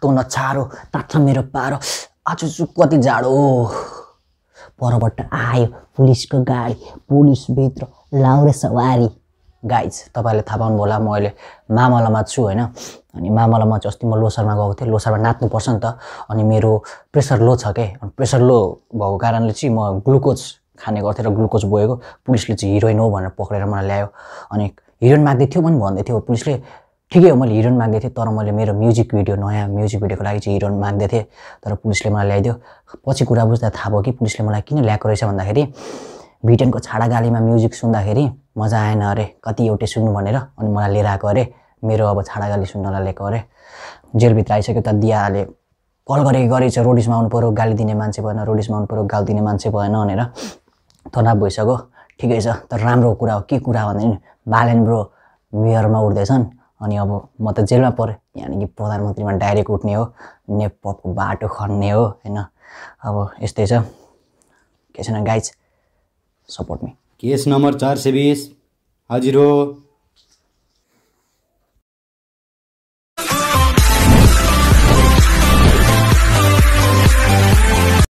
तातो नछारो तातो मेरो पारो आज चु कति जाडो परबाट आयो पुलिसको गाडी पुलिसभित्र लाउरे सवारी गाइज तपाईँहरूले थाहा पाउनु होला म अहिले मामलामा छु होइन अनि मामलामा चाहिँ अस्ति म लोसारमा गएको थिएँ लोसारमा नाच्नुपर्छ नि त अनि मेरो प्रेसर लो छ के अनि प्रेसर लो भएको कारणले चाहिँ म ग्लुकोज खाने गर्थेँ र ग्लुकोज बोएको पुलिसले चाहिँ हिरोइन हो भनेर पक्रेर मलाई ल्यायो अनि हिरोइन माग्दै थियो पनि भन्दै थियो पुलिसले ठिकै हो मैले हिरोइन माग्दै थिएँ तर मैले मेरो म्युजिक भिडियो नयाँ म्युजिक भिडियोको लागि चाहिँ हिरोइन माग्दै थिएँ तर पुलिसले मलाई ल्याइदियो पछि कुरा बुझ्दा थाहा भयो कि पुलिसले मलाई किन ल्याएको रहेछ भन्दाखेरि भिटेनको गालीमा म्युजिक सुन्दाखेरि मजा आएन अरे कति एउटै सुन्नु भनेर अनि मलाई लिएर आएको अरे मेरो अब छाडा गाली सुन्नलाई लिएको अरे जेलभित्र आइसक्यो त दियाले कल गरे गरेछ रोडिसमा आउनु पऱ्यो गाली दिने मान्छे भएन रोडिसमा आउनु पऱ्यो गाली दिने मान्छे भएन भनेर तनाव भइसक्यो ठिकै छ तर राम्रो कुरा हो के कुरा भन्दाखेरि बालेन ब्रो मेयरमा उठ्दैछन् अनि अब म त जेलमा परेँ यानि कि प्रधानमन्त्रीमा डाइरेक्ट उठ्ने हो नेपको बाटो खन्ने हो होइन अब यस्तै छ के छैन guys support me case number चार सय बिस हजुर हो